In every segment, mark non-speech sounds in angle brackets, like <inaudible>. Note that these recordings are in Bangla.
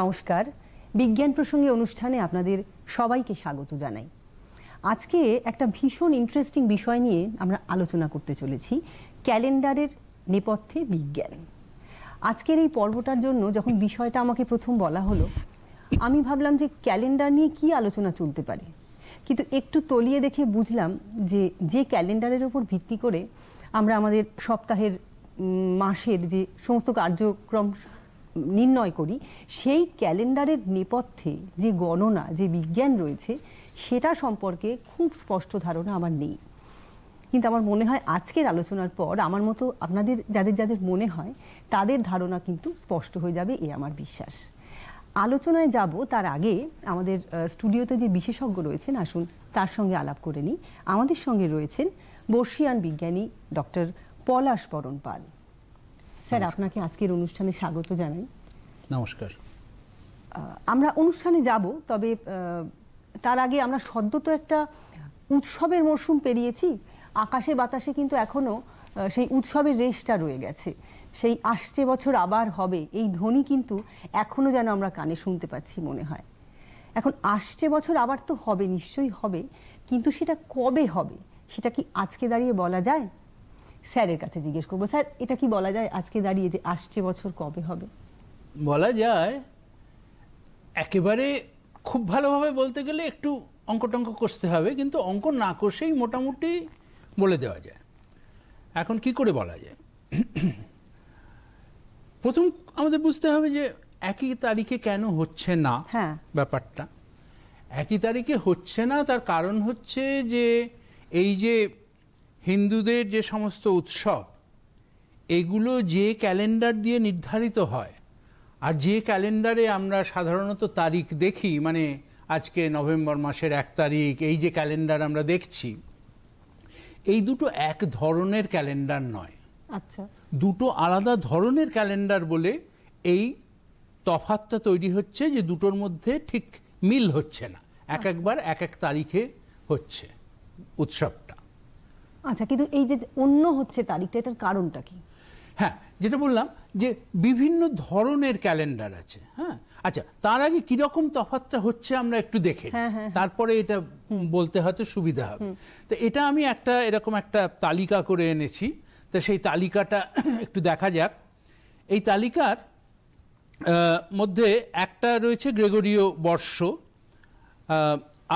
নমস্কার বিজ্ঞান প্রসঙ্গে অনুষ্ঠানে আপনাদের সবাইকে স্বাগত জানাই আজকে একটা ভীষণ ইন্টারেস্টিং বিষয় নিয়ে আমরা আলোচনা করতে চলেছি ক্যালেন্ডারের নেপথ্যে বিজ্ঞান আজকের এই পর্বটার জন্য যখন বিষয়টা আমাকে প্রথম বলা হলো আমি ভাবলাম যে ক্যালেন্ডার নিয়ে কি আলোচনা চলতে পারে কিন্তু একটু তলিয়ে দেখে বুঝলাম যে যে ক্যালেন্ডারের ওপর ভিত্তি করে আমরা আমাদের সপ্তাহের মাসের যে সমস্ত কার্যক্রম নির্ণয় করি সেই ক্যালেন্ডারের নেপথ্যে যে গণনা যে বিজ্ঞান রয়েছে সেটা সম্পর্কে খুব স্পষ্ট ধারণা আমার নেই কিন্তু আমার মনে হয় আজকের আলোচনার পর আমার মতো আপনাদের যাদের যাদের মনে হয় তাদের ধারণা কিন্তু স্পষ্ট হয়ে যাবে এ আমার বিশ্বাস আলোচনায় যাব তার আগে আমাদের স্টুডিওতে যে বিশেষজ্ঞ রয়েছেন আসুন তার সঙ্গে আলাপ করে নিই আমাদের সঙ্গে রয়েছেন বর্ষিয়ান বিজ্ঞানী ডক্টর পলাশ বরণ পাল স্যার আপনাকে আজকের অনুষ্ঠানে স্বাগত জানাই নমস্কার আমরা অনুষ্ঠানে যাব তবে তার আগে আমরা সদ্য তো একটা উৎসবের মরশুম পেরিয়েছি আকাশে বাতাসে কিন্তু এখনও সেই উৎসবের রেশটা রয়ে গেছে সেই আসছে বছর আবার হবে এই ধ্বনি কিন্তু এখনও যেন আমরা কানে শুনতে পাচ্ছি মনে হয় এখন আসছে বছর আবার তো হবে নিশ্চয়ই হবে কিন্তু সেটা কবে হবে সেটা কি আজকে দাঁড়িয়ে বলা যায় স্যারের কাছে জিজ্ঞেস করবো স্যার এটা কি বলা যায় আজকে দাঁড়িয়ে যে আসছে বছর কবে হবে বলা যায় একেবারে খুব ভালোভাবে বলতে গেলে একটু অঙ্ক টঙ্ক কষতে হবে কিন্তু অঙ্ক না কষেই মোটামুটি বলে দেওয়া যায় এখন কি করে বলা যায় প্রথম আমাদের বুঝতে হবে যে একই তারিখে কেন হচ্ছে না হ্যাঁ। ব্যাপারটা একই তারিখে হচ্ছে না তার কারণ হচ্ছে যে এই যে হিন্দুদের যে সমস্ত উৎসব এগুলো যে ক্যালেন্ডার দিয়ে নির্ধারিত হয় আর যে ক্যালেন্ডারে আমরা সাধারণত তারিখ দেখি মানে আজকে নভেম্বর মাসের এক তারিখ এই যে ক্যালেন্ডার আমরা দেখছি এই দুটো এক ধরনের ক্যালেন্ডার নয় আচ্ছা দুটো আলাদা ধরনের ক্যালেন্ডার বলে এই তফাতটা তৈরি হচ্ছে যে দুটোর মধ্যে ঠিক মিল হচ্ছে না এক আচ্ছা। একবার এক এক তারিখে হচ্ছে উৎসব আচ্ছা কিন্তু এই যে অন্য হচ্ছে তারিখটা এটার কারণটা কি হ্যাঁ যেটা বললাম যে বিভিন্ন ধরনের ক্যালেন্ডার আছে হ্যাঁ আচ্ছা তার আগে কীরকম তফাতটা হচ্ছে আমরা একটু দেখে হ্যাঁ, হ্যাঁ, হ্যাঁ। তারপরে এটা বলতে হয়তো সুবিধা হবে তো এটা আমি একটা এরকম একটা তালিকা করে এনেছি তো সেই তালিকাটা <clears throat> একটু দেখা যাক এই তালিকার মধ্যে একটা রয়েছে গ্রেগরীয় বর্ষ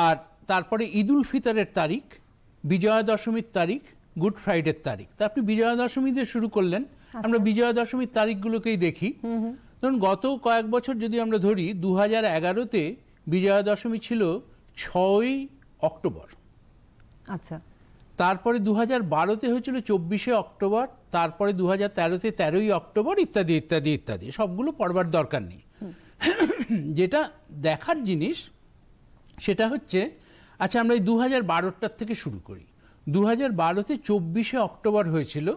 আর তারপরে ঈদুল ফিতরের তারিখ বিজয়া দশমীর তারিখ গুড ফ্রাইডের তারিখ তা আপনি বিজয়া দশমী দিয়ে শুরু করলেন আচ্ছা। আমরা বিজয়া দশমীর তারিখগুলোকেই দেখি ধরুন গত কয়েক বছর যদি আমরা ধরি দু হাজার এগারোতে বিজয়া দশমী ছিল ছয়ই অক্টোবর আচ্ছা তারপরে দু হাজার বারোতে হয়েছিল চব্বিশে অক্টোবর তারপরে দু হাজার তেরোতে তেরোই অক্টোবর ইত্যাদি ইত্যাদি ইত্যাদি সবগুলো পড়বার দরকার নেই যেটা দেখার জিনিস সেটা হচ্ছে আচ্ছা আমরা এই দু হাজার বারোটার থেকে শুরু করি দু হাজার বারোতে চব্বিশে অক্টোবর হয়েছিল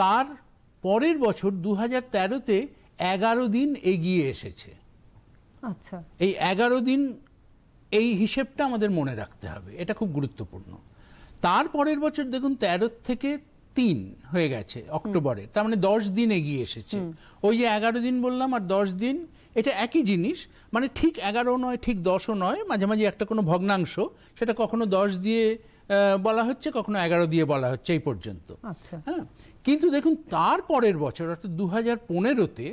তার পরের বছর দু হাজার তেরোতে এগারো দিন এগিয়ে এসেছে আচ্ছা এই এগারো দিন এই হিসেবটা আমাদের মনে রাখতে হবে এটা খুব গুরুত্বপূর্ণ তার পরের বছর দেখুন তেরো থেকে তিন হয়ে গেছে অক্টোবরে তার মানে দশ দিন এগিয়ে এসেছে ওই যে এগারো দিন বললাম আর দশ দিন এটা একই জিনিস মানে ঠিক এগারো নয় ঠিক দশও নয় মাঝে মাঝে একটা কোনো ভগ্নাংশ সেটা কখনো দশ দিয়ে বলা হচ্ছে কখনো এগারো দিয়ে বলা হচ্ছে এই পর্যন্ত আচ্ছা। হ্যাঁ কিন্তু দেখুন তার পরের বছর অর্থাৎ দু হাজার পনেরোতে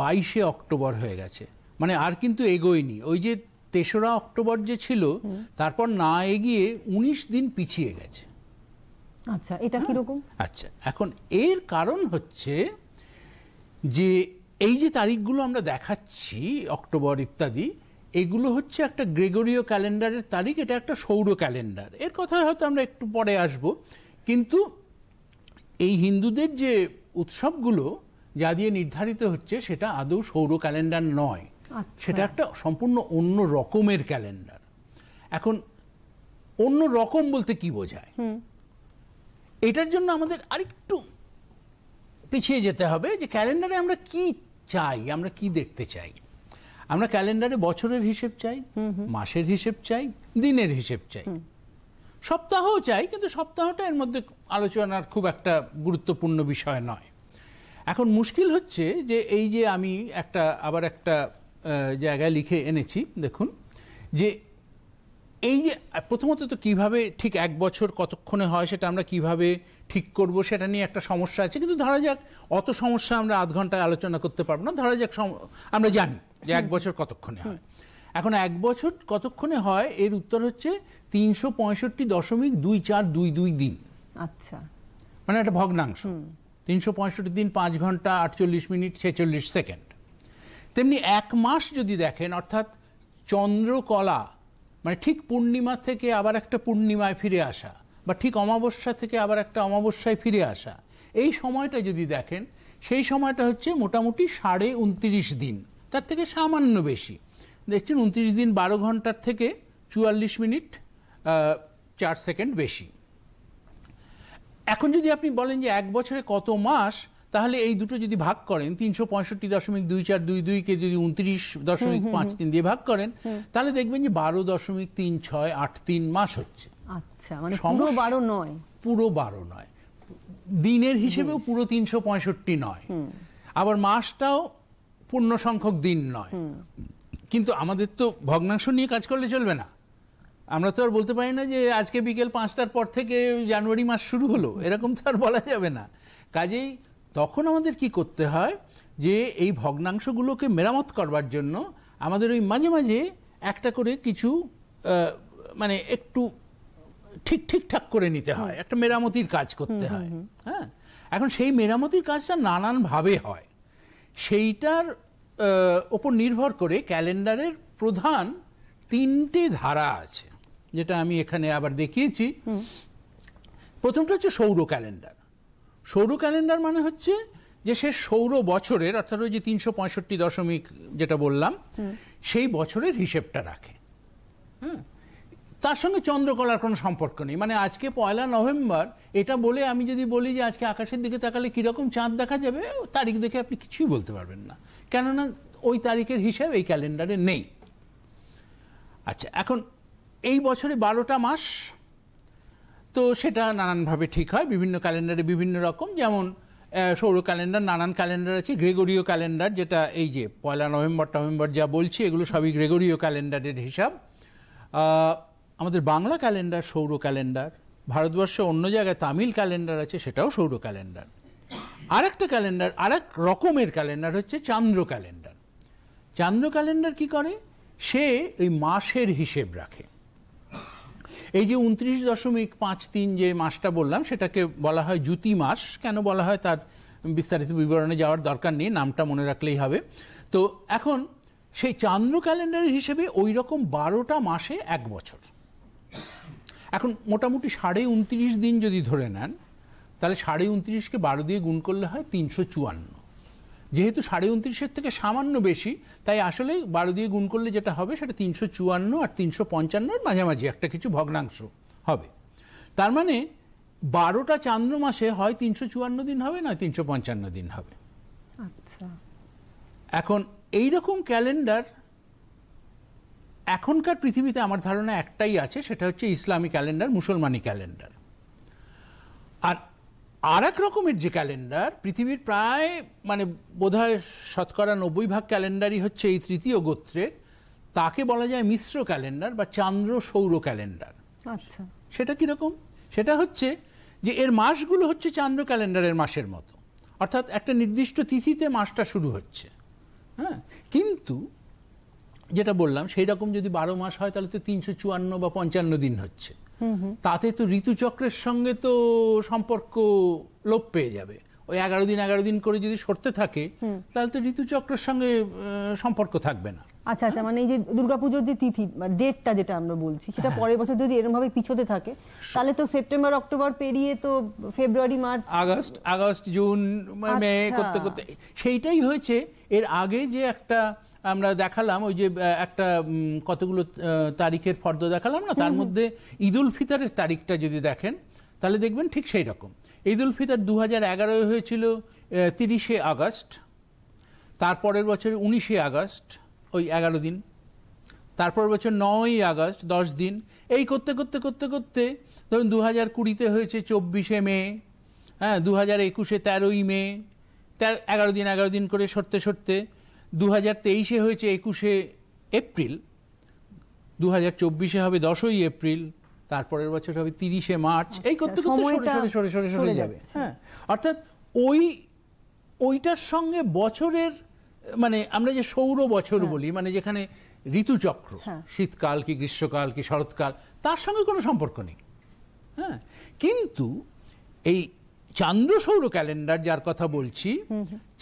বাইশে অক্টোবর হয়ে গেছে মানে আর কিন্তু এগোয়নি ওই যে তেসরা অক্টোবর যে ছিল তারপর না এগিয়ে ১৯ দিন পিছিয়ে গেছে আচ্ছা এটা হ্যাঁ? কিরকম আচ্ছা এখন এর কারণ হচ্ছে যে এই যে তারিখগুলো আমরা দেখাচ্ছি অক্টোবর ইত্যাদি এগুলো হচ্ছে একটা গ্রেগরীয় ক্যালেন্ডারের তারিখ এটা একটা সৌর ক্যালেন্ডার এর কথা হয়তো আমরা একটু পরে আসব কিন্তু এই হিন্দুদের যে উৎসবগুলো যা দিয়ে নির্ধারিত হচ্ছে সেটা আদৌ সৌর ক্যালেন্ডার নয় আচ্ছা। সেটা একটা সম্পূর্ণ অন্য রকমের ক্যালেন্ডার এখন অন্য রকম বলতে কি বোঝায় এটার জন্য আমাদের আরেকটু পিছিয়ে যেতে হবে যে ক্যালেন্ডারে আমরা কি চাই আমরা কি দেখতে চাই আমরা ক্যালেন্ডারে বছরের হিসেব চাই মাসের হিসেব চাই দিনের হিসেব চাই সপ্তাহ চাই কিন্তু সপ্তাহটা এর মধ্যে আলোচনার খুব একটা গুরুত্বপূর্ণ বিষয় নয় এখন মুশকিল হচ্ছে যে এই যে আমি একটা আবার একটা জায়গায় লিখে এনেছি দেখুন যে এই যে প্রথমত তো কিভাবে ঠিক এক বছর কতক্ষণে হয় সেটা আমরা কিভাবে ঠিক করব সেটা নিয়ে একটা সমস্যা আছে কিন্তু ধরা যাক অত সমস্যা আমরা আধ ঘন্টায় আলোচনা করতে পারবো না ধরা যাক আমরা জানি যে এক বছর কতক্ষণে হয় এখন এক বছর কতক্ষণে হয় এর উত্তর হচ্ছে তিনশো পঁয়ষট্টি দশমিক দুই চার দুই দুই দিন আচ্ছা মানে একটা ভগ্নাংশ তিনশো পঁয়ষট্টি দিন পাঁচ ঘন্টা আটচল্লিশ মিনিট ছেচল্লিশ সেকেন্ড তেমনি এক মাস যদি দেখেন অর্থাৎ চন্দ্রকলা মানে ঠিক পূর্ণিমা থেকে আবার একটা পূর্ণিমায় ফিরে আসা বা ঠিক অমাবস্যা থেকে আবার একটা অমাবস্যায় ফিরে আসা এই সময়টা যদি দেখেন সেই সময়টা হচ্ছে মোটামুটি সাড়ে উনত্রিশ দিন তার থেকে সামান্য বেশি দেখছেন উনত্রিশ দিন বারো ঘন্টার থেকে চুয়াল্লিশ মিনিট চার সেকেন্ড বেশি এখন যদি আপনি বলেন যে এক বছরে কত মাস তাহলে এই দুটো যদি ভাগ করেন তিনশো পঁয়ষট্টি দশমিক দুই চার দুই দুইকে যদি উনত্রিশ দশমিক পাঁচ তিন দিয়ে ভাগ করেন তাহলে দেখবেন যে বারো দশমিক তিন ছয় আট তিন মাস হচ্ছে আচ্ছা মানে বারো নয় পুরো বারো নয় দিনের হিসেবেও পুরো তিনশো পঁয়ষট্টি নয় আবার মাসটাও পূর্ণ সংখ্যক দিন নয় কিন্তু আমাদের তো ভগ্নাংশ নিয়ে কাজ করলে চলবে না আমরা তো আর বলতে পারি না যে আজকে বিকেল পাঁচটার পর থেকে জানুয়ারি মাস শুরু হলো এরকম তো আর বলা যাবে না কাজেই তখন আমাদের কি করতে হয় যে এই ভগ্নাংশগুলোকে মেরামত করবার জন্য আমাদের ওই মাঝে মাঝে একটা করে কিছু মানে একটু ঠিক ঠিকঠাক করে নিতে হয় একটা মেরামতির কাজ করতে হয় হ্যাঁ এখন সেই মেরামতির কাজটা নানানভাবে হয় সেইটার ওপর নির্ভর করে ক্যালেন্ডারের প্রধান তিনটে ধারা আছে যেটা আমি এখানে আবার দেখিয়েছি প্রথমটা হচ্ছে সৌর ক্যালেন্ডার সৌর ক্যালেন্ডার মানে হচ্ছে যে সে সৌর বছরের অর্থাৎ ওই যে তিনশো পঁয়ষট্টি দশমিক যেটা বললাম সেই বছরের হিসেবটা রাখে হুম তার সঙ্গে চন্দ্রকলার কোনো সম্পর্ক নেই মানে আজকে পয়লা নভেম্বর এটা বলে আমি যদি বলি যে আজকে আকাশের দিকে তাকালে কীরকম চাঁদ দেখা যাবে তারিখ দেখে আপনি কিছুই বলতে পারবেন না কেননা ওই তারিখের হিসাব এই ক্যালেন্ডারে নেই আচ্ছা এখন এই বছরে বারোটা মাস তো সেটা নানানভাবে ঠিক হয় বিভিন্ন ক্যালেন্ডারে বিভিন্ন রকম যেমন সৌর ক্যালেন্ডার নানান ক্যালেন্ডার আছে গ্রেগরীয় ক্যালেন্ডার যেটা এই যে পয়লা নভেম্বর টভেম্বর যা বলছি এগুলো সবই গ্রেগরীয় ক্যালেন্ডারের হিসাব আমাদের বাংলা ক্যালেন্ডার সৌর ক্যালেন্ডার ভারতবর্ষে অন্য জায়গায় তামিল ক্যালেন্ডার আছে সেটাও সৌর ক্যালেন্ডার আর একটা ক্যালেন্ডার আরেক রকমের ক্যালেন্ডার হচ্ছে চান্দ্র ক্যালেন্ডার চান্দ্র ক্যালেন্ডার কি করে সে ওই মাসের হিসেব রাখে এই যে উনত্রিশ দশমিক পাঁচ তিন যে মাসটা বললাম সেটাকে বলা হয় জ্যুতি মাস কেন বলা হয় তার বিস্তারিত বিবরণে যাওয়ার দরকার নেই নামটা মনে রাখলেই হবে তো এখন সেই চান্দ্র ক্যালেন্ডার হিসেবে ওই রকম বারোটা মাসে এক বছর এখন মোটামুটি সাড়ে উনত্রিশ দিন যদি ধরে নেন তাহলে সাড়ে উনত্রিশকে বারো দিয়ে গুণ করলে হয় তিনশো চুয়ান্ন যেহেতু সাড়ে উনত্রিশের থেকে সামান্য বেশি তাই আসলে বারো দিয়ে গুণ করলে যেটা হবে সেটা তিনশো চুয়ান্ন আর তিনশো পঞ্চান্নর মাঝামাঝি একটা কিছু ভগ্নাংশ হবে তার মানে বারোটা চান্দ্র মাসে হয় তিনশো চুয়ান্ন দিন হবে নয় তিনশো পঞ্চান্ন দিন হবে আচ্ছা এখন এই রকম ক্যালেন্ডার এখনকার পৃথিবীতে আমার ধারণা একটাই আছে সেটা হচ্ছে ইসলামী ক্যালেন্ডার মুসলমানি ক্যালেন্ডার আর আর এক রকমের যে ক্যালেন্ডার পৃথিবীর প্রায় মানে হয় শতকরা নব্বই ভাগ ক্যালেন্ডারই হচ্ছে এই তৃতীয় গোত্রের তাকে বলা যায় মিশ্র ক্যালেন্ডার বা চান্দ্র সৌর ক্যালেন্ডার আচ্ছা সেটা কীরকম সেটা হচ্ছে যে এর মাসগুলো হচ্ছে চান্দ্র ক্যালেন্ডারের মাসের মতো অর্থাৎ একটা নির্দিষ্ট তিথিতে মাসটা শুরু হচ্ছে হ্যাঁ কিন্তু যেটা বললাম সেই রকম যদি বারো মাস হয় তাহলে তো তিনশো চুয়ান্ন বা পঞ্চান্ন দিন হচ্ছে তাতে তো ঋতুচক্রের সঙ্গে তো সম্পর্ক লোপ পেয়ে যাবে ওই এগারো দিন এগারো দিন করে যদি সরতে থাকে তাহলে তো ঋতুচক্রের সঙ্গে সম্পর্ক থাকবে না আচ্ছা আচ্ছা মানে এই যে দুর্গাপুজোর যে তিথি ডেটটা যেটা আমরা বলছি সেটা হ্যাঁ। পরের বছর যদি এরকম ভাবে পিছোতে থাকে তাহলে তো সেপ্টেম্বর অক্টোবর পেরিয়ে তো February March August August June May আচ্ছা। করতে করতে সেইটাই হয়েছে এর আগে যে একটা আমরা দেখালাম ওই যে একটা কতগুলো তারিখের ফর্দ দেখালাম না তার মধ্যে ঈদুল ফিতরের তারিখটা যদি দেখেন তাহলে দেখবেন ঠিক সেই রকম ঈদ উল ফিতর দু হাজার এগারোয় হয়েছিল তিরিশে আগস্ট তারপরের বছর উনিশে আগস্ট ওই এগারো দিন তারপর বছর নয়ই আগস্ট দশ দিন এই করতে করতে করতে করতে ধরুন দু হাজার কুড়িতে হয়েছে চব্বিশে মে হ্যাঁ দু হাজার একুশে তেরোই মে তের এগারো দিন এগারো দিন করে সরতে সরতে দু হাজার তেইশে হয়েছে একুশে এপ্রিল দু হাজার চব্বিশে হবে দশই এপ্রিল তারপরের বছর হবে তিরিশে মার্চ এই আচ্ছা, করতে করতে সরে সরে সরে যাবে হ্যাঁ অর্থাৎ ওই ওইটার সঙ্গে বছরের মানে আমরা যে সৌর বছর হ্যাঁ। বলি মানে যেখানে ঋতুচক্র হ্যাঁ। শীতকাল কি গ্রীষ্মকাল কি শরৎকাল তার সঙ্গে কোনো সম্পর্ক নেই হ্যাঁ কিন্তু এই চান্দ্র সৌর ক্যালেন্ডার যার কথা বলছি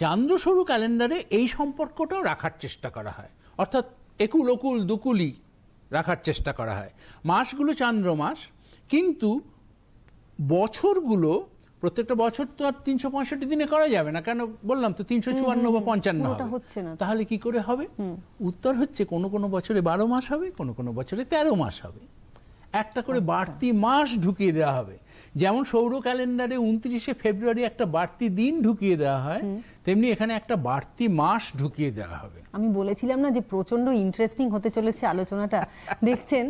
চান্দ্র সৌর ক্যালেন্ডারে এই সম্পর্কটাও রাখার চেষ্টা করা হয় অর্থাৎ একুল অকুল দুকুলি রাখার চেষ্টা করা হয় মাসগুলো চান্দ্র মাস কিন্তু বছরগুলো প্রত্যেকটা বছর তো আর তিনশো পঁয়ষট্টি দিনে করা যাবে না কেন বললাম তো তিনশো চুয়ান্ন বা পঞ্চান্ন হচ্ছে না তাহলে কি করে হবে উত্তর হচ্ছে কোনো কোনো বছরে বারো মাস হবে কোনো কোনো বছরে তেরো মাস হবে একটা করে আচ্ছা। বাড়তি মাস ঢুকিয়ে দেওয়া হবে যেমন সৌর ক্যালেন্ডারে উনত্রিশে ফেব্রুয়ারি একটা বাড়তি দিন ঢুকিয়ে দেওয়া হয় তেমনি এখানে একটা বাড়তি মাস ঢুকিয়ে দেওয়া হবে আমি বলেছিলাম না যে প্রচন্ড ইন্টারেস্টিং হতে চলেছে আলোচনাটা দেখছেন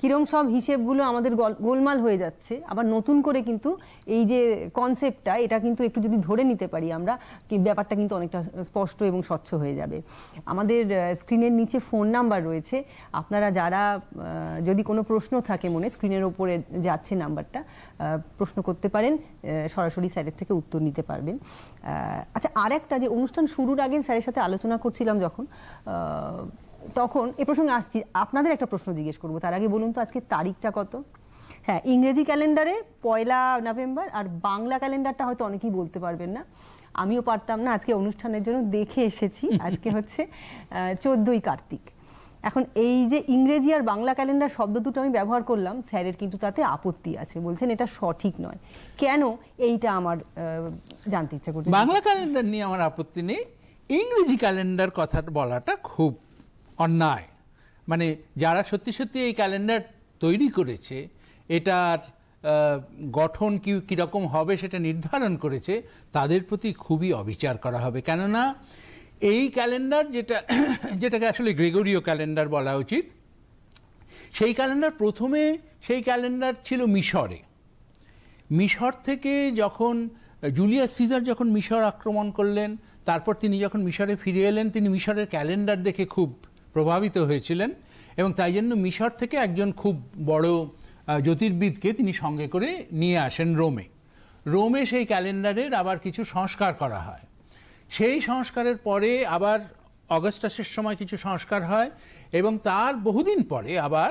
কিরম সব হিসেবগুলো আমাদের গোলমাল হয়ে যাচ্ছে আবার নতুন করে কিন্তু এই যে কনসেপ্টটা এটা কিন্তু একটু যদি ধরে নিতে পারি আমরা ব্যাপারটা কিন্তু অনেকটা স্পষ্ট এবং স্বচ্ছ হয়ে যাবে আমাদের স্ক্রিনের নিচে ফোন নাম্বার রয়েছে আপনারা যারা যদি কোনো প্রশ্ন থাকে মনে স্ক্রিনের ওপরে যাচ্ছে নাম্বারটা প্রশ্ন করতে পারেন সরাসরি স্যারের থেকে উত্তর নিতে পারবেন আচ্ছা আর একটা যে অনুষ্ঠান শুরুর আগে স্যারের সাথে আলোচনা করছিলাম যখন তখন এ প্রসঙ্গে আসছি আপনাদের একটা প্রশ্ন জিজ্ঞেস করবো তার আগে বলুন তো আজকে তারিখটা কত হ্যাঁ ইংরেজি ক্যালেন্ডারে পয়লা নভেম্বর আর বাংলা ক্যালেন্ডারটা হয়তো অনেকেই বলতে পারবেন না আমিও পারতাম না আজকে অনুষ্ঠানের জন্য দেখে এসেছি আজকে হচ্ছে চোদ্দই কার্তিক এখন এই যে ইংরেজি আর বাংলা ক্যালেন্ডার শব্দ দুটো আমি ব্যবহার করলাম স্যারের কিন্তু তাতে আপত্তি আছে বলছেন এটা সঠিক নয় কেন এইটা আমার জানতে ইচ্ছা করছে বাংলা ক্যালেন্ডার নিয়ে আমার আপত্তি নেই ইংরেজি ক্যালেন্ডার কথাটা বলাটা খুব অন্যায় মানে যারা সত্যি সত্যি এই ক্যালেন্ডার তৈরি করেছে এটার গঠন কি কীরকম হবে সেটা নির্ধারণ করেছে তাদের প্রতি খুবই অবিচার করা হবে কেননা এই ক্যালেন্ডার যেটা <clears throat> যেটাকে আসলে গ্রেগরীয় ক্যালেন্ডার বলা উচিত সেই ক্যালেন্ডার প্রথমে সেই ক্যালেন্ডার ছিল মিশরে মিশর থেকে যখন জুলিয়াস সিজার যখন মিশর আক্রমণ করলেন তারপর তিনি যখন মিশরে ফিরে এলেন তিনি মিশরের ক্যালেন্ডার দেখে খুব প্রভাবিত হয়েছিলেন এবং তাই জন্য মিশর থেকে একজন খুব বড় জ্যোতির্বিদকে তিনি সঙ্গে করে নিয়ে আসেন রোমে রোমে সেই ক্যালেন্ডারের আবার কিছু সংস্কার করা হয় সেই সংস্কারের পরে আবার অগস্টাসের সময় কিছু সংস্কার হয় এবং তার বহুদিন পরে আবার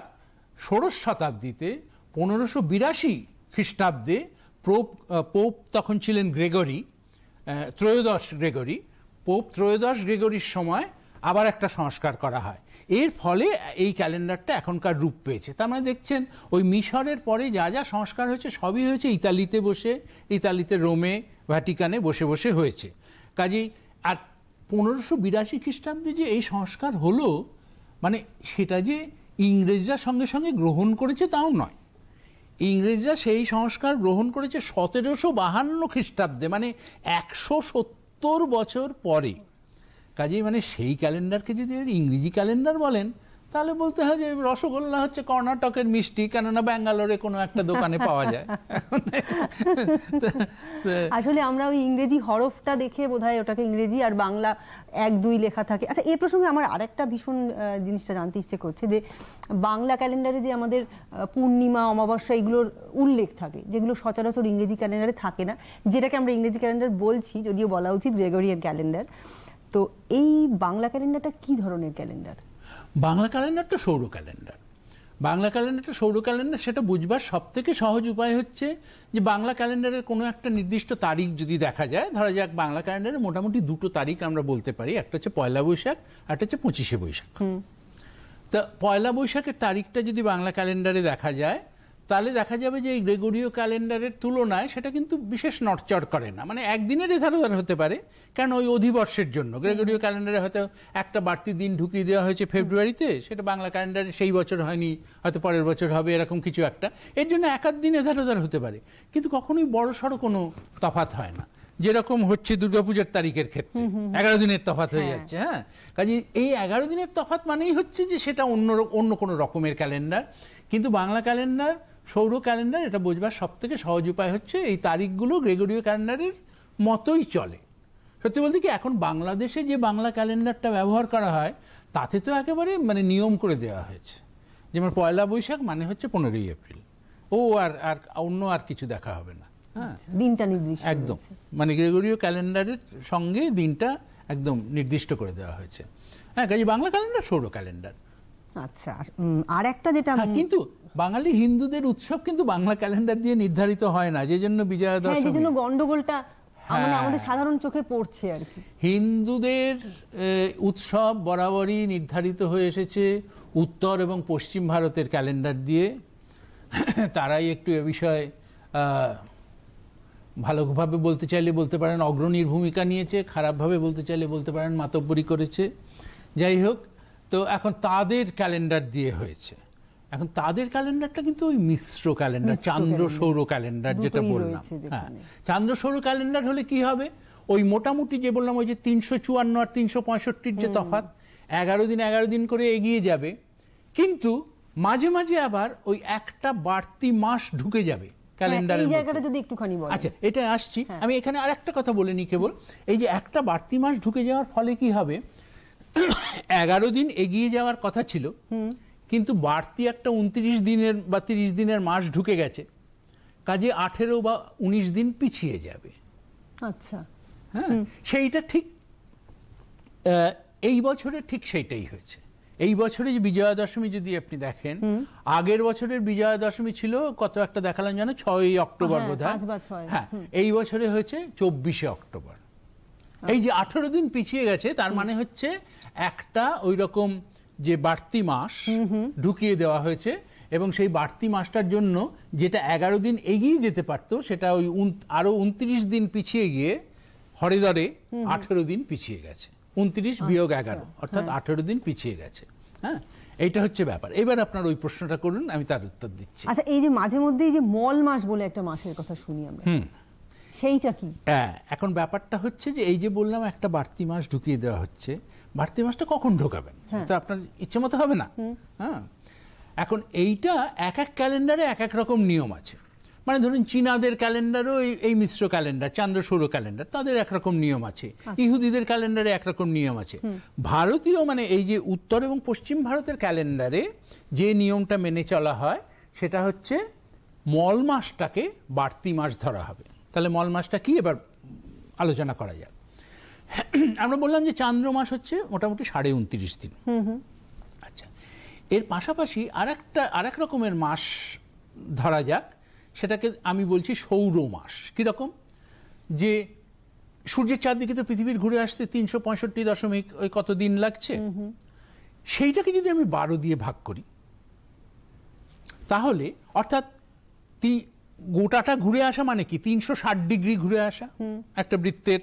ষোড়শ শতাব্দীতে পনেরোশো বিরাশি খ্রিস্টাব্দে পোপ পোপ তখন ছিলেন গ্রেগরি ত্রয়োদশ গ্রেগরি পোপ ত্রয়োদশ গ্রেগরির সময় আবার একটা সংস্কার করা হয় এর ফলে এই ক্যালেন্ডারটা এখনকার রূপ পেয়েছে তার মানে দেখছেন ওই মিশরের পরে যা যা সংস্কার হয়েছে সবই হয়েছে ইতালিতে বসে ইতালিতে রোমে ভ্যাটিকানে বসে বসে হয়েছে কাজেই আর পনেরোশো বিরাশি খ্রিস্টাব্দে যে এই সংস্কার হলো মানে সেটা যে ইংরেজরা সঙ্গে সঙ্গে গ্রহণ করেছে তাও নয় ইংরেজরা সেই সংস্কার গ্রহণ করেছে সতেরোশো বাহান্ন খ্রিস্টাব্দে মানে একশো সত্তর বছর পরে কাজেই মানে সেই ক্যালেন্ডারকে যদি ইংরেজি ক্যালেন্ডার বলেন তাহলে বলতে হয় যে রসগোল্লা হচ্ছে কর্ণাটকের মিষ্টি কেননা ব্যাঙ্গালোরে কোনো একটা দোকানে পাওয়া যায় আসলে আমরা ওই ইংরেজি হরফটা দেখে বোধহয় ওটাকে ইংরেজি আর বাংলা এক দুই লেখা থাকে আচ্ছা এই প্রসঙ্গে আমার আরেকটা ভীষণ জিনিসটা জানতে ইচ্ছে করছে যে বাংলা ক্যালেন্ডারে যে আমাদের পূর্ণিমা অমাবস্যা এগুলোর উল্লেখ থাকে যেগুলো সচরাচর ইংরেজি ক্যালেন্ডারে থাকে না যেটাকে আমরা ইংরেজি ক্যালেন্ডার বলছি যদিও বলা উচিত গ্রেগরিয়ান ক্যালেন্ডার তো এই বাংলা ক্যালেন্ডারটা কি ধরনের ক্যালেন্ডার বাংলা ক্যালেন্ডারটা সৌর ক্যালেন্ডার বাংলা ক্যালেন্ডারটা সৌর ক্যালেন্ডার সেটা বুঝবার সব থেকে সহজ উপায় হচ্ছে যে বাংলা ক্যালেন্ডারের কোনো একটা নির্দিষ্ট তারিখ যদি দেখা যায় ধরা যাক বাংলা ক্যালেন্ডারে মোটামুটি দুটো তারিখ আমরা বলতে পারি একটা হচ্ছে পয়লা বৈশাখ একটা হচ্ছে পঁচিশে বৈশাখ তা পয়লা বৈশাখের তারিখটা যদি বাংলা ক্যালেন্ডারে দেখা যায় তাহলে দেখা যাবে যে এই গ্রেগরীয় ক্যালেন্ডারের তুলনায় সেটা কিন্তু বিশেষ নটচট করে না মানে একদিনের এধারোধার হতে পারে কেন ওই অধিবর্ষের জন্য গ্রেগরীয় ক্যালেন্ডারে হয়তো একটা বাড়তি দিন ঢুকিয়ে দেওয়া হয়েছে ফেব্রুয়ারিতে সেটা বাংলা ক্যালেন্ডারে সেই বছর হয়নি হয়তো পরের বছর হবে এরকম কিছু একটা এর জন্য এক দিন এধারোধার হতে পারে কিন্তু কখনোই বড়সড় কোনো তফাত হয় না যেরকম হচ্ছে দুর্গাপূজার তারিখের ক্ষেত্রে এগারো দিনের তফাত হয়ে হ্যাঁ। যাচ্ছে হ্যাঁ কাজে এই এগারো দিনের তফাত মানেই হচ্ছে যে সেটা অন্য অন্য কোনো রকমের ক্যালেন্ডার কিন্তু বাংলা ক্যালেন্ডার সৌর ক্যালেন্ডার এটা বোঝবার থেকে সহজ উপায় হচ্ছে এই তারিখগুলো গ্রেগরীয় ক্যালেন্ডারের মতোই চলে সত্যি বলতে কি এখন বাংলাদেশে যে বাংলা ক্যালেন্ডারটা ব্যবহার করা হয় তাতে তো একেবারে মানে নিয়ম করে দেওয়া হয়েছে যেমন পয়লা বৈশাখ মানে হচ্ছে পনেরোই এপ্রিল ও আর আর অন্য আর কিছু দেখা হবে না হ্যাঁ। আচ্ছা, দিনটা নির্দিষ্ট একদম মানে গ্রেগরীয় ক্যালেন্ডারের সঙ্গে দিনটা একদম নির্দিষ্ট করে দেওয়া হয়েছে হ্যাঁ কাজে বাংলা ক্যালেন্ডার সৌর ক্যালেন্ডার আচ্ছা আর একটা যেটা হ্যাঁ, কিন্তু বাঙালি হিন্দুদের উৎসব কিন্তু বাংলা ক্যালেন্ডার দিয়ে নির্ধারিত হয় না যে জন্য বিজয়া হ্যাঁ, দশমী জন্য গন্ডগোলটা মানে হ্যাঁ। আমাদের সাধারণ চোখে পড়ছে আর কি হিন্দুদের উৎসব বরাবরই নির্ধারিত হয়ে এসেছে উত্তর এবং পশ্চিম ভারতের ক্যালেন্ডার দিয়ে তারাই একটু এ বিষয়ে ভালোভাবে বলতে চাইলে বলতে পারেন অগ্রণীর ভূমিকা নিয়েছে খারাপভাবে বলতে চাইলে বলতে পারেন মাতব্বরি করেছে যাই হোক তো এখন তাদের ক্যালেন্ডার দিয়ে হয়েছে এখন তাদের ক্যালেন্ডারটা কিন্তু ওই মিশ্র ক্যালেন্ডার চান্দ্র সৌর ক্যালেন্ডার যেটা বললাম হ্যাঁ চান্দ্র সৌর ক্যালেন্ডার হলে কি হবে ওই মোটামুটি যে বললাম ওই যে তিনশো চুয়ান্ন আর তিনশো পঁয়ষট্টির যে তফাৎ এগারো দিন এগারো দিন করে এগিয়ে যাবে কিন্তু মাঝে মাঝে আবার ওই একটা বাড়তি মাস ঢুকে যাবে হ্যাঁ, ক্যালেন্ডারের যদি একটুখানি আচ্ছা এটা আসছি হ্যাঁ। আমি এখানে আর একটা কথা বলে নিই কেবল এই যে একটা বাড়তি মাস ঢুকে যাওয়ার ফলে কি হবে এগারো দিন এগিয়ে যাওয়ার কথা ছিল কিন্তু বাড়তি একটা উনত্রিশ দিনের বা তিরিশ দিনের মাস ঢুকে গেছে কাজে আঠেরো বা উনিশ দিন পিছিয়ে যাবে আচ্ছা হ্যাঁ সেইটা ঠিক এই বছরে ঠিক সেইটাই হয়েছে এই বছরে যে বিজয়া দশমী যদি আপনি দেখেন আগের বছরের বিজয়া দশমী ছিল কত একটা দেখালাম জানো হ্যাঁ, ছয় অক্টোবর বোধ হ্যাঁ এই বছরে হয়েছে চব্বিশে অক্টোবর এই যে আঠেরো দিন পিছিয়ে গেছে তার মানে হচ্ছে একটা ওই রকম যে বাড়তি মাস ঢুকিয়ে দেওয়া হয়েছে এবং সেই বাড়তি মাসটার জন্য যেটা এগারো দিন এগিয়ে যেতে পারত সেটা ওই আরো উনত্রিশ দিন পিছিয়ে গিয়ে হরিদরে আঠেরো দিন পিছিয়ে গেছে উনত্রিশ আচ্ছা, বিয়োগ এগারো অর্থাৎ হ্যাঁ। আঠেরো দিন পিছিয়ে গেছে হ্যাঁ এইটা হচ্ছে ব্যাপার এবার আপনার ওই প্রশ্নটা করুন আমি তার উত্তর দিচ্ছি আচ্ছা এই যে মাঝে মধ্যে যে মল মাস বলে একটা মাসের কথা শুনি আমরা সেইটা কি হ্যাঁ এখন ব্যাপারটা হচ্ছে যে এই যে বললাম একটা বাড়তি মাস ঢুকিয়ে দেওয়া হচ্ছে বাড়তি মাসটা কখন ঢোকাবেন তো হ্যাঁ। আপনার ইচ্ছে মতো হবে না হ্যাঁ এখন এইটা এক এক ক্যালেন্ডারে এক এক রকম নিয়ম আছে মানে ধরুন চীনাদের ক্যালেন্ডারও এই মিশ্র ক্যালেন্ডার চন্দ্র সৌর ক্যালেন্ডার তাদের একরকম নিয়ম আছে আচ্ছা। ইহুদিদের ক্যালেন্ডারে একরকম নিয়ম আছে ভারতীয় মানে এই যে উত্তর এবং পশ্চিম ভারতের ক্যালেন্ডারে যে নিয়মটা মেনে চলা হয় সেটা হচ্ছে মল মাসটাকে বাড়তি মাস ধরা হবে তাহলে মল মাসটা কি এবার আলোচনা করা যাক <clears throat> আমরা বললাম যে চান্দ্র মাস হচ্ছে মোটামুটি সাড়ে উনত্রিশ দিন আচ্ছা এর পাশাপাশি আর একটা আর এক রকমের মাস ধরা যাক সেটাকে আমি বলছি সৌর মাস কীরকম যে সূর্যের চারদিকে তো পৃথিবীর ঘুরে আসতে তিনশো পঁয়ষট্টি দশমিক ওই কত দিন লাগছে সেইটাকে যদি আমি বারো দিয়ে ভাগ করি তাহলে অর্থাৎ গোটাটা ঘুরে আসা মানে কি তিনশো ষাট ডিগ্রি ঘুরে আসা একটা বৃত্তের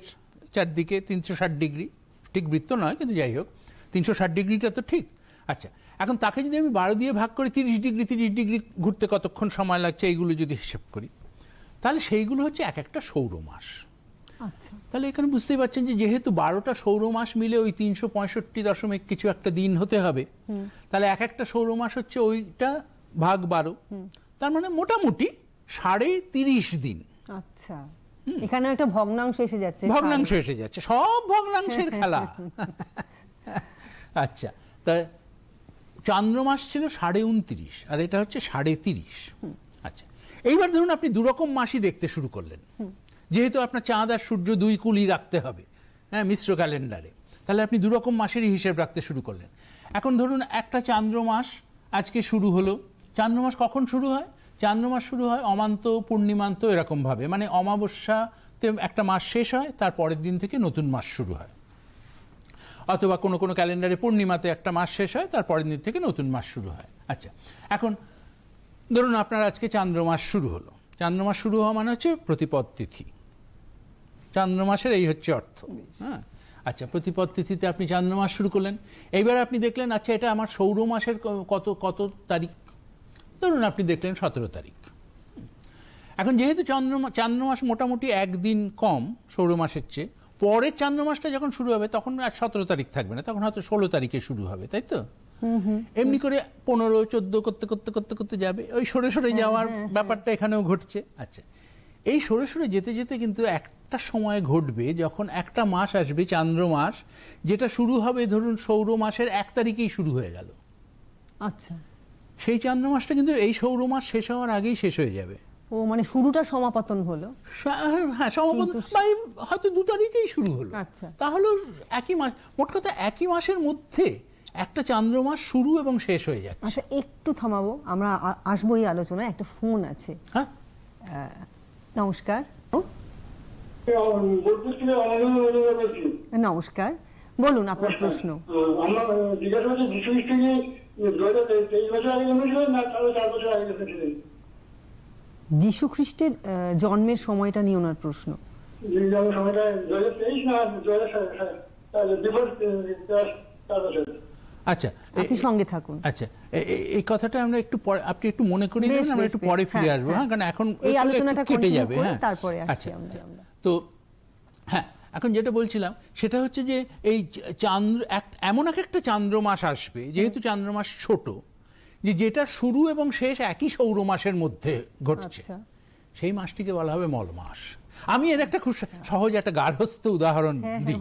চারদিকে তিনশো ষাট ডিগ্রি ঠিক বৃত্ত নয় কিন্তু যাই হোক তিনশো ষাট ডিগ্রিটা তো ঠিক আচ্ছা এখন তাকে যদি আমি বারো দিয়ে ভাগ করি তিরিশ ডিগ্রি তিরিশ ডিগ্রি ঘুরতে কতক্ষণ সময় লাগছে এইগুলো যদি হিসেব করি তাহলে সেইগুলো হচ্ছে এক একটা সৌরমাস আচ্ছা তাহলে এখানে বুঝতেই পারছেন যে যেহেতু বারোটা সৌরমাস মিলে ওই তিনশো পঁয়ষট্টি দশমিক কিছু একটা দিন হতে হবে তাহলে এক একটা সৌরমাস হচ্ছে ওইটা ভাগ বারো তার মানে মোটামুটি সাড়ে তিরিশ দিন আচ্ছা এখানে একটা ভগ্নাংশ এসে যাচ্ছে ভগ্নাংশ এসে যাচ্ছে সব ভগ্নাংশের খেলা <laughs> আচ্ছা তা চন্দ্রমাস ছিল সাড়ে উনত্রিশ আর এটা হচ্ছে সাড়ে তিরিশ আচ্ছা এইবার ধরুন আপনি দুরকম মাসই দেখতে শুরু করলেন যেহেতু আপনার চাঁদ আর সূর্য দুই কুলি রাখতে হবে হ্যাঁ মিশ্র ক্যালেন্ডারে তাহলে আপনি দুরকম মাসেরই হিসেব রাখতে শুরু করলেন এখন ধরুন একটা চান্দ্রমাস আজকে শুরু হলো চান্দ্রমাস কখন শুরু হয় চান্দ্র মাস শুরু হয় অমান্ত পূর্ণিমান্ত এরকমভাবে মানে অমাবস্যাতে একটা মাস শেষ হয় তার পরের দিন থেকে নতুন মাস শুরু হয় অথবা কোনো কোনো ক্যালেন্ডারে পূর্ণিমাতে একটা মাস শেষ হয় তার পরের দিন থেকে নতুন মাস শুরু হয় আচ্ছা এখন ধরুন আপনার আজকে চান্দ্রমাস শুরু হলো চান্দ্রমাস শুরু হওয়া মানে হচ্ছে প্রতিপদ তিথি চান্দ্রমাসের এই হচ্ছে অর্থ হ্যাঁ আচ্ছা প্রতিপদ তিথিতে আপনি চান্দ্রমাস শুরু করলেন এইবার আপনি দেখলেন আচ্ছা এটা আমার সৌর মাসের কত কত তারিখ ধরুন আপনি দেখলেন সতেরো তারিখ এখন যেহেতু চন্দ্রমা চান্দ্রমাস মোটামুটি একদিন কম সৌরমাসের চেয়ে পরের চান্দ্রমাসটা যখন শুরু হবে তখন আর সতেরো তারিখ থাকবে না তখন হয়তো ষোলো তারিখে শুরু হবে তাই তো এমনি করে পনেরো চোদ্দ করতে করতে করতে করতে যাবে ওই সরে সরে হ্যাঁ, যাওয়ার হ্যাঁ, হ্যাঁ। ব্যাপারটা এখানেও ঘটছে আচ্ছা এই সরে সরে যেতে যেতে কিন্তু একটা সময় ঘটবে যখন একটা মাস আসবে চান্দ্র মাস যেটা শুরু হবে ধরুন সৌর মাসের এক তারিখেই শুরু হয়ে গেল আচ্ছা সেই চান্দ্র মাসটা কিন্তু এই সৌরমাস শেষ হওয়ার আগেই শেষ হয়ে যাবে ও মানে শুরুটা সমাপতন হলো হ্যাঁ, হ্যাঁ সমাপতন মানে হয়তো দু তারিখেই শুরু হলো আচ্ছা তাহলে একই মাস মোট কথা একই মাসের মধ্যে একটা চান্দ্রমাস শুরু এবং শেষ হয়ে যাচ্ছে আচ্ছা একটু থামাবো আমরা আসবো এই আলোচনায় একটা ফোন আছে হ্যাঁ নমস্কার নমস্কার বলুন আপনার আচ্ছা, প্রশ্ন আমরা জিজ্ঞাসা করছি যিশু খ্রিস্টের জন্মের সময়টা নিয়ে ওনার প্রশ্ন আচ্ছা আপনি সঙ্গে থাকুন আচ্ছা এই কথাটা আমরা একটু পরে আপনি একটু মনে করে দেবেন আমরা একটু পরে ফিরে হ্যাঁ, আসবো হ্যাঁ।, হ্যাঁ কারণ এখন এই আলোচনাটা কেটে যাবে হ্যাঁ তারপরে আচ্ছা তো হ্যাঁ এখন যেটা বলছিলাম সেটা হচ্ছে যে এই চান্দ্র এক এমন এক একটা চান্দ্রমাস আসবে যেহেতু চান্দ্রমাস ছোট যে যেটা শুরু এবং শেষ একই সৌর মাসের মধ্যে ঘটছে আচ্ছা। সেই মাসটিকে বলা হবে মলমাস আমি এর একটা খুব হ্যাঁ। সহজ একটা গার্হস্থ উদাহরণ হ্যাঁ, হ্যাঁ, দিই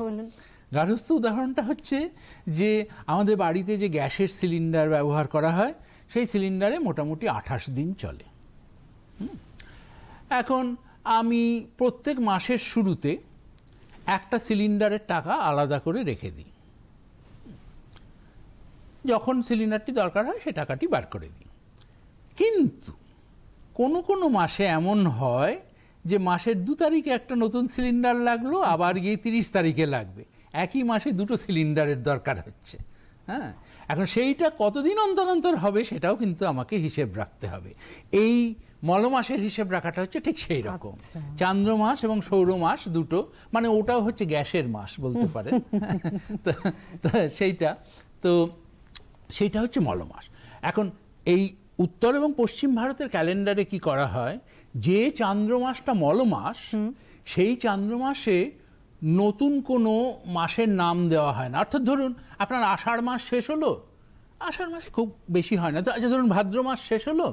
গার্হস্থ উদাহরণটা হচ্ছে যে আমাদের বাড়িতে যে গ্যাসের সিলিন্ডার ব্যবহার করা হয় সেই সিলিন্ডারে মোটামুটি আঠাশ দিন চলে এখন আমি প্রত্যেক মাসের শুরুতে একটা সিলিন্ডারের টাকা আলাদা করে রেখে দিই যখন সিলিন্ডারটি দরকার হয় সে টাকাটি বার করে দিই কিন্তু কোনো কোনো মাসে এমন হয় যে মাসের দু তারিখে একটা নতুন সিলিন্ডার লাগলো আবার গিয়ে তিরিশ তারিখে লাগবে একই মাসে দুটো সিলিন্ডারের দরকার হচ্ছে হ্যাঁ এখন সেইটা কতদিন অন্তর অন্তর হবে সেটাও কিন্তু আমাকে হিসেব রাখতে হবে এই মলমাসের হিসেব রাখাটা হচ্ছে ঠিক সেই রকম চান্দ্রমাস আচ্ছা। এবং সৌরমাস দুটো মানে ওটাও হচ্ছে গ্যাসের মাস বলতে পারে <laughs> সেইটা তো সেইটা হচ্ছে মলমাস এখন এই উত্তর এবং পশ্চিম ভারতের ক্যালেন্ডারে কি করা হয় যে চান্দ্রমাসটা মলমাস সেই চান্দ্রমাসে নতুন কোনো মাসের নাম দেওয়া হয় না অর্থাৎ ধরুন আপনার আষাঢ় মাস শেষ হলো আষাঢ় মাস খুব বেশি হয় না তো আচ্ছা ধরুন ভাদ্র মাস শেষ হলো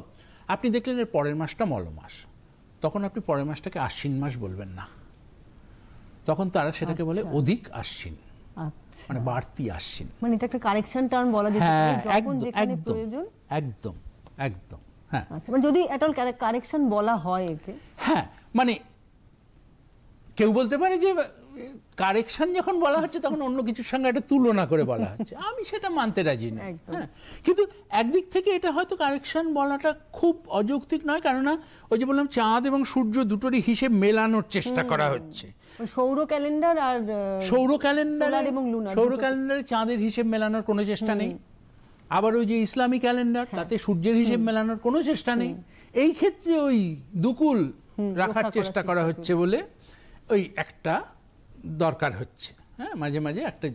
আপনি দেখলেন এর পরের মাসটা মল মাস তখন আপনি পরের মাসটাকে আশ্বিন মাস বলবেন না তখন তারা সেটাকে বলে আচ্ছা। অধিক আশ্বিন আচ্ছা। মানে বাড়তি আশ্বিন মানে এটা একটা কারেকশন টার্ম বলা যেতে হ্যাঁ, পারে যখন প্রয়োজন একদম একদম হ্যাঁ আচ্ছা মানে যদি এট অল কারেকশন বলা হয় একে হ্যাঁ মানে কেউ বলতে পারে যে কারেকশন যখন বলা হচ্ছে তখন অন্য কিছুর সঙ্গে একটা তুলনা করে বলা হচ্ছে আমি সেটা মানতে রাজি না হ্যাঁ কিন্তু একদিক থেকে এটা হয়তো কারেকশন বলাটা খুব অযৌক্তিক নয় কেননা ওই যে বললাম চাঁদ এবং সূর্য দুটোরই হিসেব মেলানোর চেষ্টা করা হচ্ছে সৌর ক্যালেন্ডার আর সৌর ক্যালেন্ডার এবং লুনার সৌর ক্যালেন্ডারে চাঁদের হিসেব মেলানোর কোনো চেষ্টা নেই আবার ওই যে ইসলামী ক্যালেন্ডার হ্যাঁ। তাতে সূর্যের হিসেব মেলানোর কোনো চেষ্টা নেই এই ক্ষেত্রে ওই দুকুল রাখার চেষ্টা করা হচ্ছে বলে ওই একটা দরকার হচ্ছে হ্যাঁ মাঝে মাঝে একটা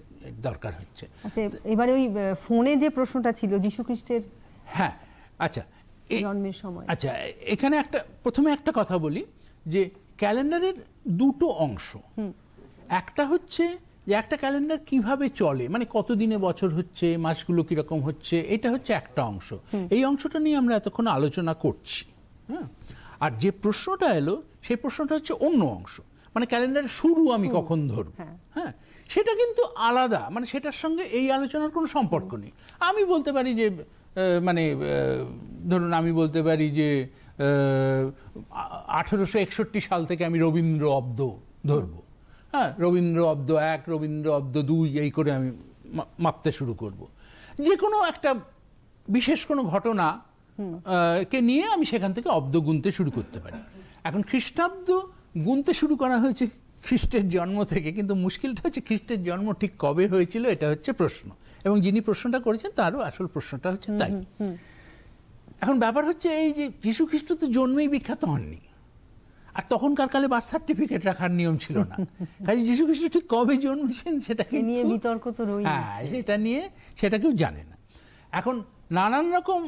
দরকার হচ্ছে আচ্ছা এবারে ওই ফোনে যে প্রশ্নটা ছিল যীশু খ্রিস্টের হ্যাঁ আচ্ছা জন্মের সময় আচ্ছা এখানে একটা প্রথমে একটা কথা বলি যে ক্যালেন্ডারের দুটো অংশ একটা হচ্ছে যে একটা ক্যালেন্ডার কিভাবে চলে মানে কতদিনে বছর হচ্ছে মাসগুলো কিরকম হচ্ছে এটা হচ্ছে একটা অংশ এই অংশটা নিয়ে আমরা এতক্ষণ আলোচনা করছি হ্যাঁ আর যে প্রশ্নটা এলো সেই প্রশ্নটা হচ্ছে অন্য অংশ মানে ক্যালেন্ডার শুরু আমি কখন ধরব হ্যাঁ।, হ্যাঁ সেটা কিন্তু আলাদা মানে সেটার সঙ্গে এই আলোচনার কোনো সম্পর্ক নেই আমি বলতে পারি যে মানে ধরুন আমি বলতে পারি যে আঠেরোশো সাল থেকে আমি রবীন্দ্র অব্দ ধরব হ্যাঁ রবীন্দ্র অব্দ এক রবীন্দ্র অব্দ দুই এই করে আমি মাপতে শুরু করব যে কোনো একটা বিশেষ কোনো ঘটনা কে নিয়ে আমি সেখান থেকে অব্দ গুনতে শুরু করতে পারি এখন খ্রিস্টাব্দ গুনতে শুরু করা হয়েছে খ্রিস্টের জন্ম থেকে কিন্তু মুশকিলটা হচ্ছে খ্রিস্টের জন্ম ঠিক কবে হয়েছিল এটা হচ্ছে প্রশ্ন এবং যিনি প্রশ্নটা করেছেন তারও আসল প্রশ্নটা হচ্ছে তাই এখন ব্যাপার হচ্ছে এই যে যীশু খ্রিস্ট তো জন্মেই বিখ্যাত হননি আর তখনকার কালে বার্থ সার্টিফিকেট রাখার নিয়ম ছিল না <laughs> কাজে যীশু খ্রিস্ট ঠিক কবে জন্মেছেন সেটাকে নিয়ে বিতর্ক তো রয়েছে হ্যাঁ সেটা নিয়ে সেটা কেউ জানে না এখন নানান রকম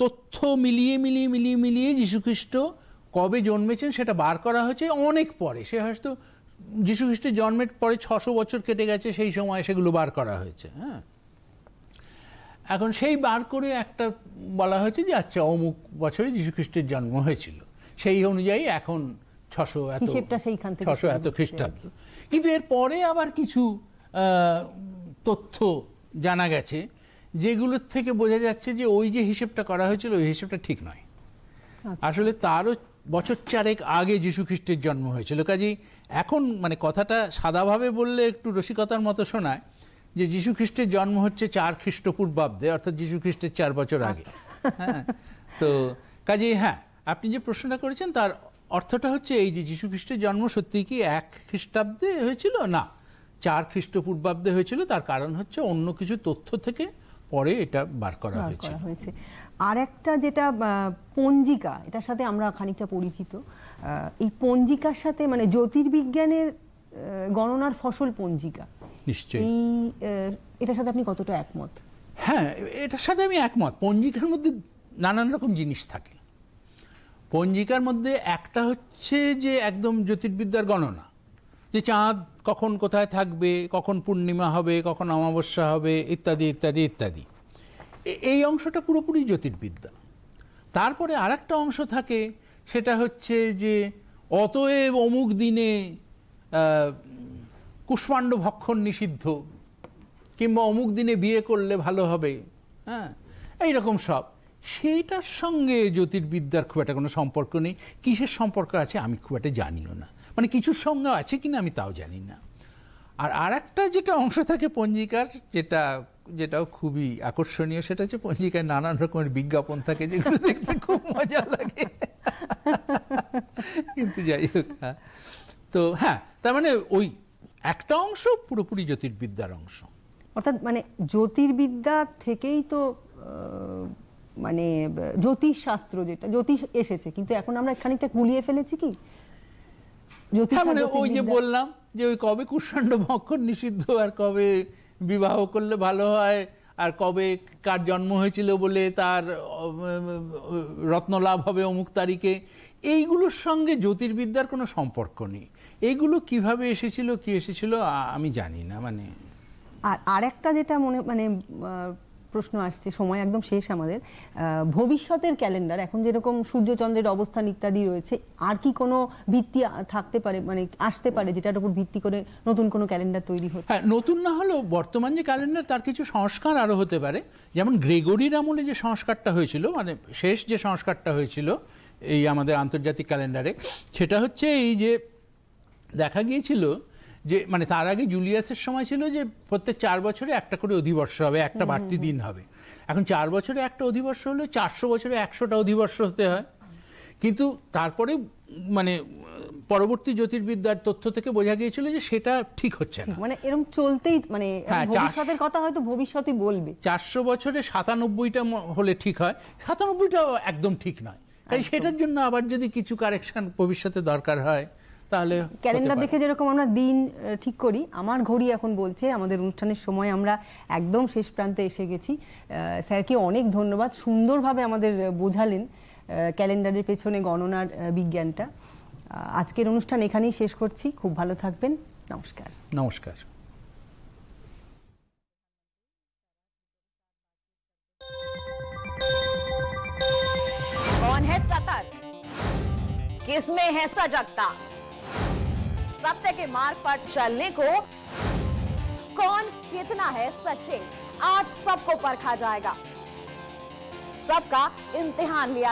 তথ্য মিলিয়ে মিলিয়ে মিলিয়ে মিলিয়ে যীশুখ্রিস্ট খ্রিস্ট কবে জন্মেছেন সেটা বার করা হয়েছে অনেক পরে সে হয়তো যীশু খ্রিস্টের জন্মের পরে ছশো বছর কেটে গেছে সেই সময় সেগুলো বার করা হয়েছে হ্যাঁ এখন সেই বার করে একটা বলা হয়েছে যে আচ্ছা অমুক বছরে যীশু খ্রিস্টের জন্ম হয়েছিল সেই অনুযায়ী এখন ছশো এত ছশো এত খ্রিস্টাব্দ কিন্তু এর পরে আবার কিছু তথ্য জানা গেছে যেগুলোর থেকে বোঝা যাচ্ছে যে ওই যে হিসেবটা করা হয়েছিল ওই হিসেবটা ঠিক নয় আচ্ছা। আসলে তারও বছর চারেক আগে যীশু খ্রিস্টের জন্ম হয়েছিল কাজেই এখন মানে কথাটা সাদাভাবে বললে একটু রসিকতার মতো শোনায় যে যীশু খ্রিস্টের জন্ম হচ্ছে চার খ্রিস্টপূর্বাব্দে অর্থাৎ যীশু খ্রিস্টের চার বছর আগে আচ্ছা। হ্যাঁ তো কাজেই হ্যাঁ আপনি যে প্রশ্নটা করেছেন তার অর্থটা হচ্ছে এই যে যীশু খ্রিস্টের জন্ম সত্যি কি এক খ্রিস্টাব্দে হয়েছিল না চার খ্রিস্টপূর্বাব্দে হয়েছিল তার কারণ হচ্ছে অন্য কিছু তথ্য থেকে পরে এটা বার করা হয়েছে আরেকটা যেটা পঞ্জিকা এটার সাথে আমরা খানিকটা পরিচিত এই পঞ্জিকার সাথে মানে জ্যোতির্বিজ্ঞানের গণনার ফসল পঞ্জিকা নিশ্চয়ই এই এটার সাথে আপনি কতটা একমত হ্যাঁ এটার সাথে আমি একমত পঞ্জিকার মধ্যে নানান রকম জিনিস থাকে পঞ্জিকার মধ্যে একটা হচ্ছে যে একদম জ্যোতির্বিদ্যার গণনা যে চাঁদ কখন কোথায় থাকবে কখন পূর্ণিমা হবে কখন অমাবস্যা হবে ইত্যাদি ইত্যাদি ইত্যাদি এই অংশটা পুরোপুরি জ্যোতির্বিদ্যা তারপরে আর অংশ থাকে সেটা হচ্ছে যে অতএব অমুক দিনে কুষ্মাণ্ড ভক্ষণ নিষিদ্ধ কিংবা অমুক দিনে বিয়ে করলে ভালো হবে হ্যাঁ এইরকম সব সেইটার সঙ্গে জ্যোতির্বিদ্যার খুব একটা কোনো সম্পর্ক নেই কিসের সম্পর্ক আছে আমি খুব একটা জানিও না মানে কিছুর সঙ্গে আছে কিনা আমি তাও জানি না আর আর একটা যেটা অংশ থাকে পঞ্জিকার যেটা যেটাও খুবই আকর্ষণীয় সেটা হচ্ছে পঞ্জিকায় নানান রকমের বিজ্ঞাপন থাকে যেগুলো দেখতে খুব মজা লাগে কিন্তু যাই হোক হ্যাঁ। তো হ্যাঁ তার মানে ওই একটা অংশ পুরোপুরি জ্যোতির্বিদ্যার অংশ অর্থাৎ মানে জ্যোতির্বিদ্যা থেকেই তো মানে জ্যোতিষশাস্ত্র যেটা জ্যোতিষ এসেছে কিন্তু এখন আমরা খানিকটা গুলিয়ে ফেলেছি কি জ্যোতিষ হ্যাঁ, মানে ওই যে বললাম যে ওই কবে কুষাণ্ড মক্ষণ নিষিদ্ধ আর কবে বিবাহ করলে ভালো হয় আর কবে কার জন্ম হয়েছিল বলে তার রত্নলাভ হবে অমুক তারিখে এইগুলোর সঙ্গে জ্যোতির্বিদ্যার কোনো সম্পর্ক নেই এইগুলো কিভাবে এসেছিল কি এসেছিল আমি জানি না মানে আর আরেকটা যেটা মনে মানে প্রশ্ন আসছে সময় একদম শেষ আমাদের ভবিষ্যতের ক্যালেন্ডার এখন যেরকম সূর্যচন্দ্রের অবস্থান ইত্যাদি রয়েছে আর কি কোনো ভিত্তি থাকতে পারে মানে আসতে পারে যেটার উপর ভিত্তি করে নতুন কোনো ক্যালেন্ডার তৈরি হচ্ছে হ্যাঁ নতুন না হলেও বর্তমান যে ক্যালেন্ডার তার কিছু সংস্কার আরও হতে পারে যেমন গ্রেগরির আমলে যে সংস্কারটা হয়েছিল মানে শেষ যে সংস্কারটা হয়েছিল এই আমাদের আন্তর্জাতিক ক্যালেন্ডারে সেটা হচ্ছে এই যে দেখা গিয়েছিল যে মানে তার আগে জুলিয়াসের সময় ছিল যে প্রত্যেক চার বছরে একটা করে অধিবর্ষ হবে একটা বাড়তি দিন হবে এখন চার বছরে একটা অধিবর্ষ হলে চারশো বছরে একশোটা অধিবর্ষ হতে হয় কিন্তু তারপরে মানে পরবর্তী জ্যোতির্বিদ্যার তথ্য থেকে বোঝা গিয়েছিল যে সেটা ঠিক হচ্ছে না মানে এরকম চলতেই মানে হ্যাঁ, ভবিষ্যতের কথা হয়তো ভবিষ্যতে বলবে চারশো বছরে সাতানব্বইটা হলে ঠিক হয় সাতানব্বইটাও একদম ঠিক নয় তাই সেটার জন্য আবার যদি কিছু কারেকশন ভবিষ্যতে দরকার হয় তাহলে ক্যালেন্ডার দেখে যেরকম আমরা দিন ঠিক করি আমার ঘড়ি এখন বলছে আমাদের অনুষ্ঠানের সময় আমরা একদম শেষ প্রান্তে এসে গেছি স্যারকে অনেক ধন্যবাদ সুন্দরভাবে আমাদের বোঝালেন ক্যালেন্ডারের পেছনে গণনার বিজ্ঞানটা আজকের অনুষ্ঠান এখানেই শেষ করছি খুব ভালো থাকবেন নমস্কার নমস্কার कौन है सतत है सजगता सत्य के मार्ग पर चलने को कौन कितना है सचे आज सबको परखा जाएगा सबका इम्तिहान लिया